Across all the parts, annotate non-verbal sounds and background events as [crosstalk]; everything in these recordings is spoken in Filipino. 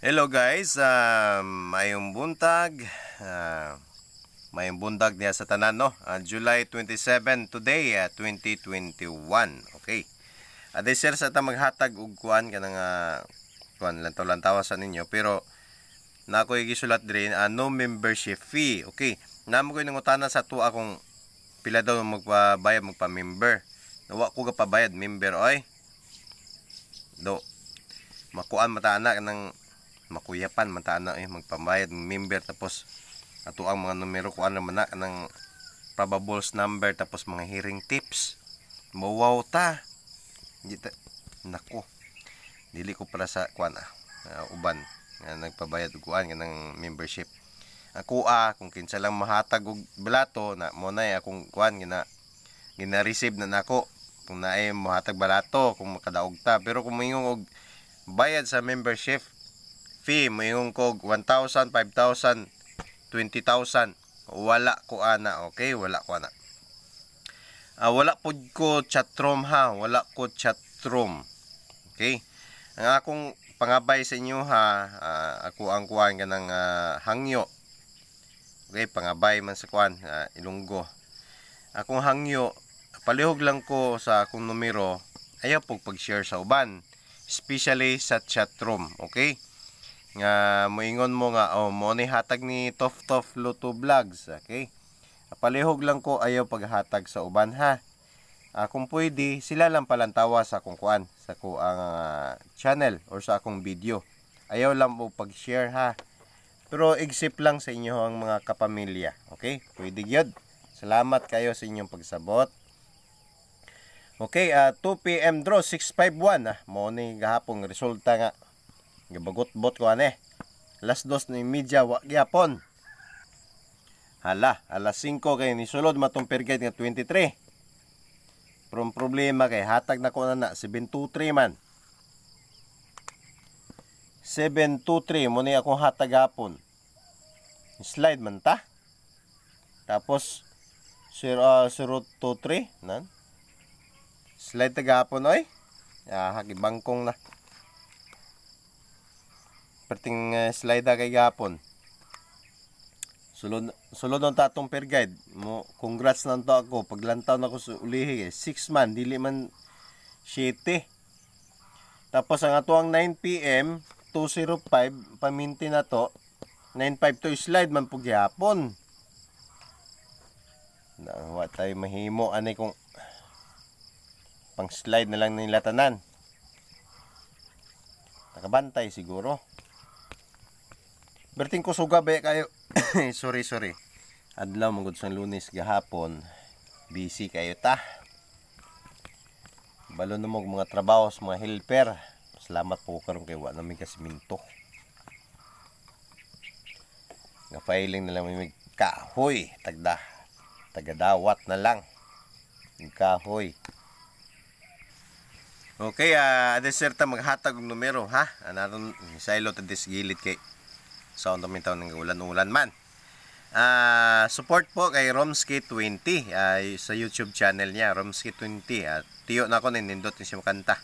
Hello guys, uh, mayong buntag. Uh, mayong buntag niya sa tanan no. Uh, July 27 today, uh, 2021. Okay. Uh, this sa ta maghatag og kuan kanang uh, kuan lang lang tawa sa ninyo pero na ko gisulat diri uh, no membership fee. Okay. Namo ko nangutana sa tuwa kung pila daw magpabayad magpa-member. Nawa ko ga pabayad member oy. Do makuan mata anak ng makuyapan man ta na eh magpambayad member tapos ato ang mga numero ko ano man na ng probables number tapos mga hearing tips mawaw ta nako dili ko para sa kuan ah uh, uban nga nagpabayad og nga ng membership ako ah kung kinsa lang mahatag og balato na mo na eh, akong kuan gina gina-receive na nako kung naay mahatag balato kung makadaog ta pero kung moingon og bayad sa membership fee moingon kog 1,000, 5,000, 20,000 wala ko ana okay wala ko ana uh, wala pod ko chatrom ha wala ko chatrom okay ang akong pangabay sa inyo ha uh, ako ang kuan ganang uh, ah, hangyo okay pangabay man sa kuan uh, ilunggo akong hangyo palihog lang ko sa akong numero ayaw pag pag-share sa uban especially sa chatroom okay nga moingon mo nga oh mo ni hatag ni Tof Tof Luto Vlogs okay palihog lang ko ayaw paghatag sa uban ha uh, kung pwede sila lang palantawa sa akong kuan sa ko ang uh, channel or sa akong video ayaw lang mo pag-share ha pero except lang sa inyo ang mga kapamilya okay pwede gyud salamat kayo sa inyong pagsabot Okay, uh, ah, 2 p.m. draw, 651. Ah, mo ni gahapong resulta nga. Gabagot-bot ko ane. last dos ni media wa gyapon. Hala, alas 5 kay ni sulod matong pergate nga 23. From problema kay hatag na ko na na 723 man. 723 mo ni akong hatag hapon. Slide man ta. Tapos 0 uh, ah, nan. Slide tagahapon oy. Ah, gibangkong na perting uh, eh, slida kay gapon sulod sulod ang tatong per guide mo congrats nang to ako paglantaw na ko sa ulihi 6 eh. man dili man 7 tapos ang ato ang 9 pm 205 paminti na to 95 to slide man pug Na wa tay mahimo ani kung pang slide na lang nila tanan nakabantay siguro Berting ko suga kayo. [coughs] sorry, sorry. Adlaw mong sa lunes gahapon. Busy kayo ta. Balo na mga trabaho sa mga helper. Salamat po karon kayo. wa namin kasiminto. Nga filing na lang may kahoy. Tagda. Tagadawat na lang. Yung kahoy. Okay, uh, adeserta maghatag ng numero ha. Anaron silo ta gilid kay sa untumintaw ng ulan-ulan man. Uh, support po kay Romsky20 uh, sa YouTube channel niya, Romsky20. Uh, ah, tiyo na ko ni nindot ni siya makanta.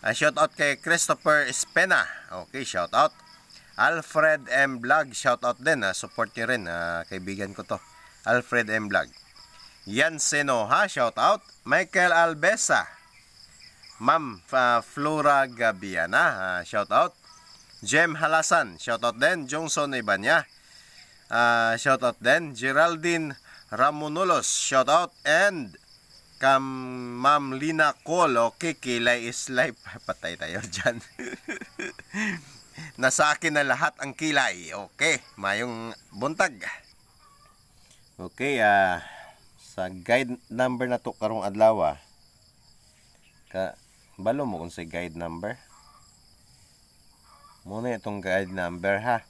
Uh, ah, shout out kay Christopher Espena. Okay, shout out. Alfred M. Vlog, shout out din. Uh, support niyo rin, uh, kaibigan ko to. Alfred M. Vlog. Yan Senoha, shout out. Michael Albesa. Ma'am uh, Flora Gabiana, uh, shout out. Jem Halasan, shoutout din. Johnson Ibanya, uh, shoutout din. Geraldine Ramonolos, shoutout. And kam Ma'am Lina Cole, o Kikilay is life. [laughs] Patay tayo dyan. [laughs] Nasa akin na lahat ang kilay. Okay, mayong buntag. Okay, ah... Uh, sa guide number na to karong adlaw ah. ka balo mo kung sa guide number muna itong guide number ha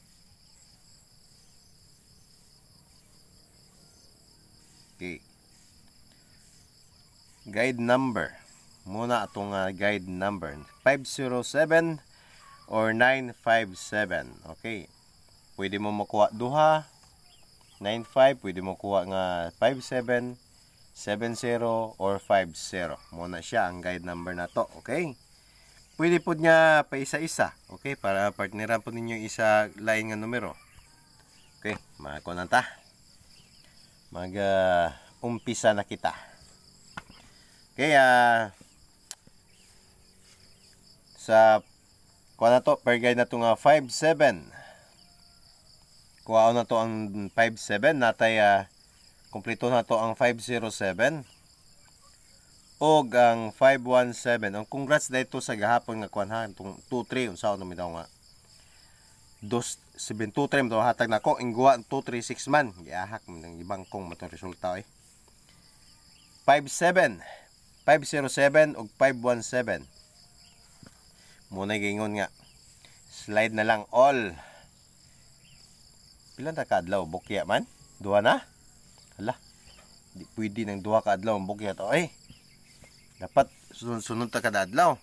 okay guide number muna itong uh, guide number 507 or 957 okay pwede mo makuha duha 95 pwede mo kuha nga 57 70 or 50 muna siya ang guide number na to okay pwede po niya pa isa-isa. Okay, para partneran po ninyo isa line ng numero. Okay, mga konanta. Mag uh, na kita. Okay, uh, sa kuha na to, per guide na to nga 5-7. Kuha na to ang 5-7. Natay, uh, kumplito na to ang 507 og ang 517 ang congrats dito sa gahapon nga kuanhan tong 23 unsa ano mi daw nga 273 daw hatag nako ang 236 man giahak mi nang ibang kong mato resulta eh 57 507 og 517 muna gingon nga slide na lang all pila ta kadlaw bukya man duha na hala di pwede nang duha kadlaw bukya to eh dapat sunod-sunod ta kada adlaw.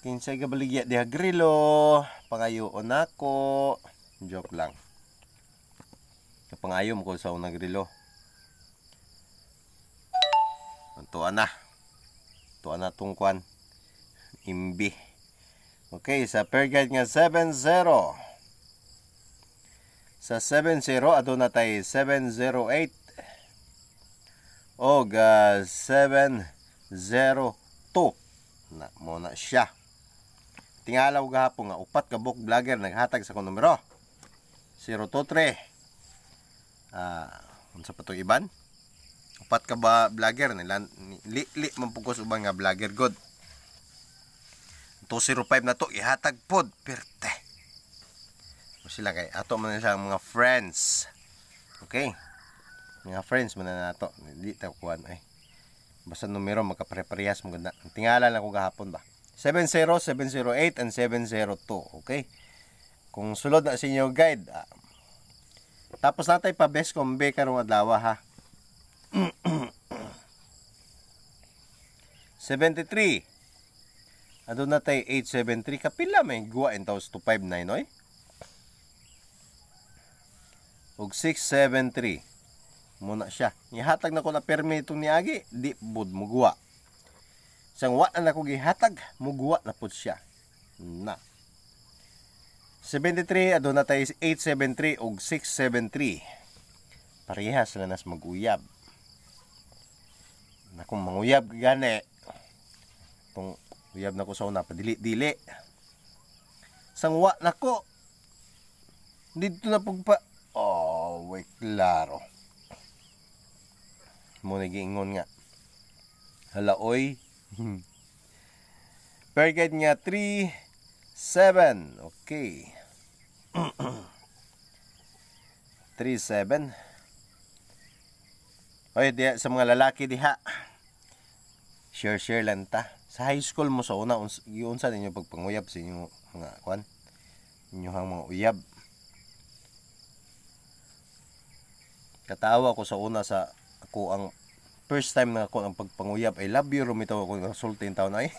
Kinsay gabaligya diha grilo, pangayoon ako Joke lang. Kapangayo mo ko sa unang grilo. Tuan na. Tuan na tong Imbi. Okay, sa pair guide nga 7-0. Sa 7-0, ato na tayo 708 og uh, 702 na mo na siya tingalaw gahapon nga upat ka book vlogger naghatag sa kong numero 023 ah uh, unsa pa tong iban upat ka ba vlogger nila li li man ubang uban nga vlogger god 205 na to ihatag pod perte mo sila kay ato man sila mga friends okay mga friends mo na nato hindi ta kuan ay eh. basta numero magkapareparehas mo ganda tingala lang ko gahapon ba 70 708 and 702 okay kung sulod na sa inyo guide uh, tapos natay pa best kombe karong adlaw ha 73 [clears throat] Ado na tay 873 kapila may guwa in taos 259 oy. og 673 muna siya. Ihatag na ko na permito ni Agi, di bud mugwa. Sang wa na ko gihatag, mugwa na pud siya. Na. 73 aduna is 873 og 673. Parehas sila nas maguyab. Na kung manguyab gani. Tong uyab na ko sa una padili-dili. Sang wa na ko. Dito na pagpa Oh, wait, klaro mo giingon nga halaoy Pergate nga 3 7 okay 37 [clears throat] Oy, diya sa mga lalaki diha. Share share lang ta. Sa high school mo sa una uns, ninyo pagpanguyab sa inyo mga kwan? Inyo hang mga uyab. Katawa ko sa una sa ako ang first time na ako ang pagpanguyab I love you rumito ako ng resulta in taon ay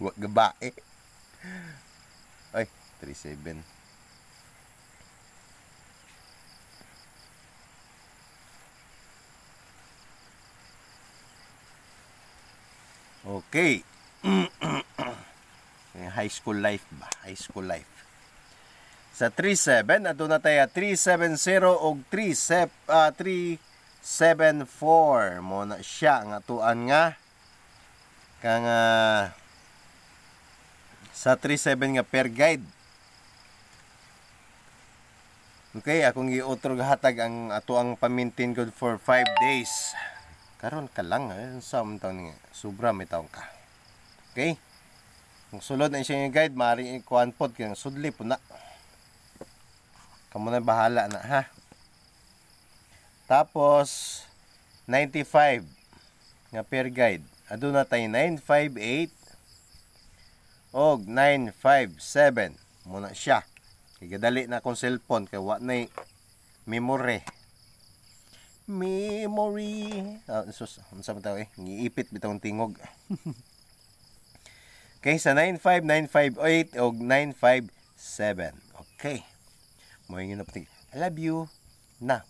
[laughs] what gabae ay 37 Okay. [clears throat] high school life ba? High school life sa 37 aduna tayo 370 og 3 uh, 374 mo na siya nga tuan nga kang ah, sa 37 nga per guide Okay, akong giutrog hatag ang ato pamintin god for 5 days. Karon ka lang, eh, sam taon nga. Sobra may taon ka. Okay? Kung sulod na siya yung guide, maaaring ikuan pod kaya sudli po na. Kamu na bahala na, ha? Tapos, 95 nga pair guide. Aduna tay 958 og 957 muna siya. Kigadali na akong cellphone kay wa na memory. Memory. Oh, sus, ano sa tawag eh? Ngiipit bitong tingog. [laughs] Kaysa 95958 og 957. Okay moingon na patig I love you na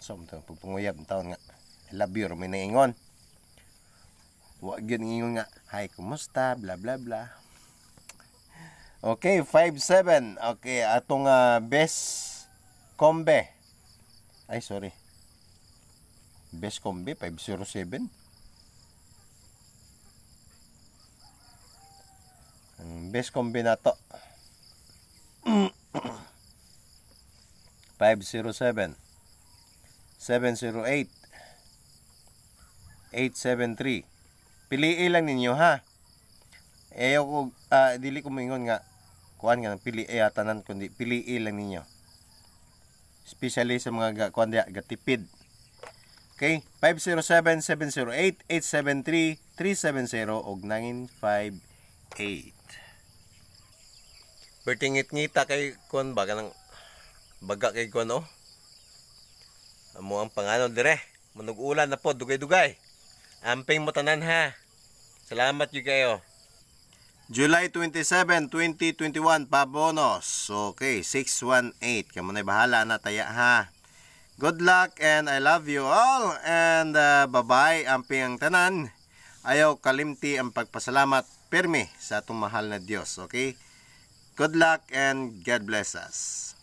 so mo tawon pagpanguyab tawon nga I love you may naingon wa gyud ingon nga hi kumusta bla bla bla Okay, 5-7. Okay, atong uh, best kombe. Ay, sorry. Best kombe, 507. Ang best kombe na to. 507 708 873 Piliin lang ninyo ha eh, Ayaw ko uh, ah, Dili ko mingon nga Kuan nga ng pili eh, ay kundi Piliin lang ninyo Especially sa mga Kuan diya Gatipid Okay 507 708 873 370 og 958 Pertingit ngita kay kuhan ba kanang baga kay ko oh. no amo ang panganon dire manog ulan na po dugay-dugay amping mo tanan ha salamat yu kayo July 27, 2021 pa bonus. Okay, 618. Kamo na bahala na taya ha. Good luck and I love you all and uh, bye-bye amping ang tanan. Ayaw kalimti ang pagpasalamat pirmi sa atong mahal na Diyos okay? Good luck and God bless us.